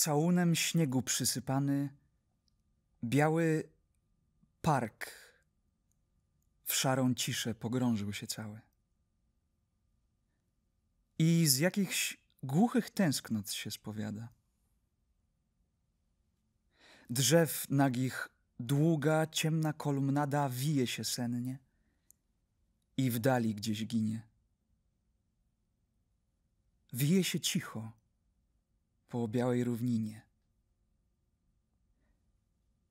całunem śniegu przysypany, biały park w szarą ciszę pogrążył się cały. I z jakichś głuchych tęsknot się spowiada. Drzew nagich długa, ciemna kolumnada wije się sennie i w dali gdzieś ginie. Wije się cicho po białej równinie.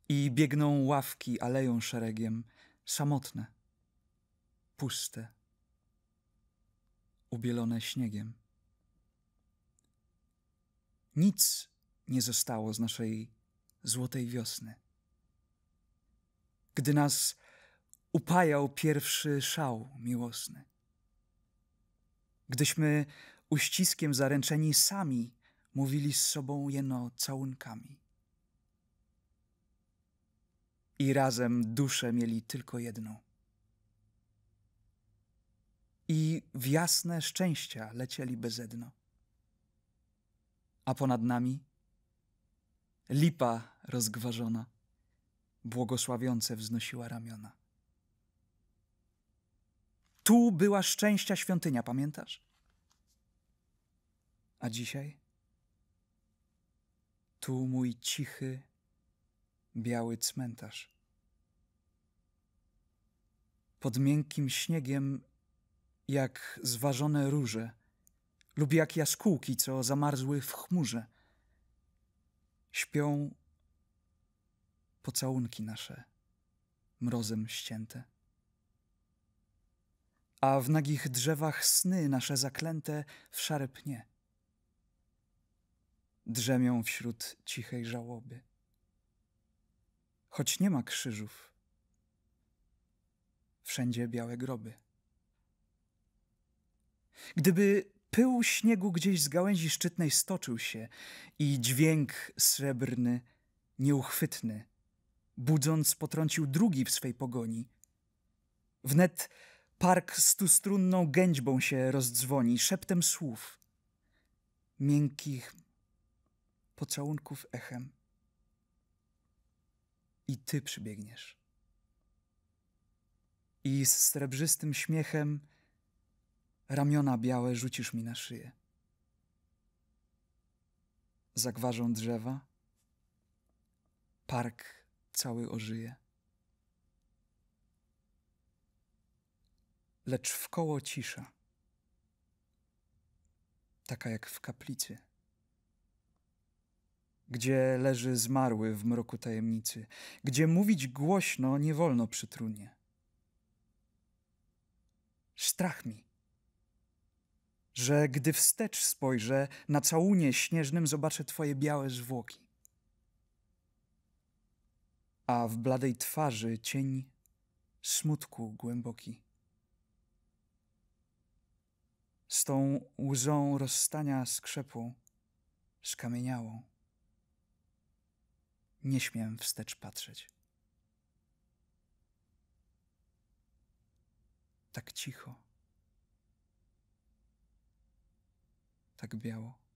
I biegną ławki aleją szeregiem, samotne, puste, ubielone śniegiem. Nic nie zostało z naszej złotej wiosny. Gdy nas upajał pierwszy szał miłosny. Gdyśmy uściskiem zaręczeni sami mówili z sobą jeno całunkami. I razem duszę mieli tylko jedną. I w jasne szczęścia lecieli bezedno. A ponad nami lipa rozgważona, błogosławiące wznosiła ramiona. Tu była szczęścia świątynia, pamiętasz? A dzisiaj? Tu mój cichy, biały cmentarz. Pod miękkim śniegiem, jak zważone róże, lub jak jaskółki, co zamarzły w chmurze, śpią pocałunki nasze, mrozem ścięte. A w nagich drzewach sny nasze zaklęte w szare pnie drzemią wśród cichej żałoby. Choć nie ma krzyżów, wszędzie białe groby. Gdyby pył śniegu gdzieś z gałęzi szczytnej stoczył się i dźwięk srebrny, nieuchwytny, budząc potrącił drugi w swej pogoni. Wnet park stustrunną gęćbą się rozdzwoni, szeptem słów, miękkich pocałunków echem. I ty przybiegniesz. I z srebrzystym śmiechem ramiona białe rzucisz mi na szyję. Zagważą drzewa, park cały ożyje. Lecz wkoło cisza, taka jak w kaplicy gdzie leży zmarły w mroku tajemnicy, gdzie mówić głośno nie wolno przy trunie. Strach mi, że gdy wstecz spojrzę, na całunie śnieżnym zobaczę twoje białe zwłoki. A w bladej twarzy cień smutku głęboki. Z tą łzą rozstania skrzepu skamieniałą. Nie śmiem wstecz patrzeć. Tak cicho. Tak biało.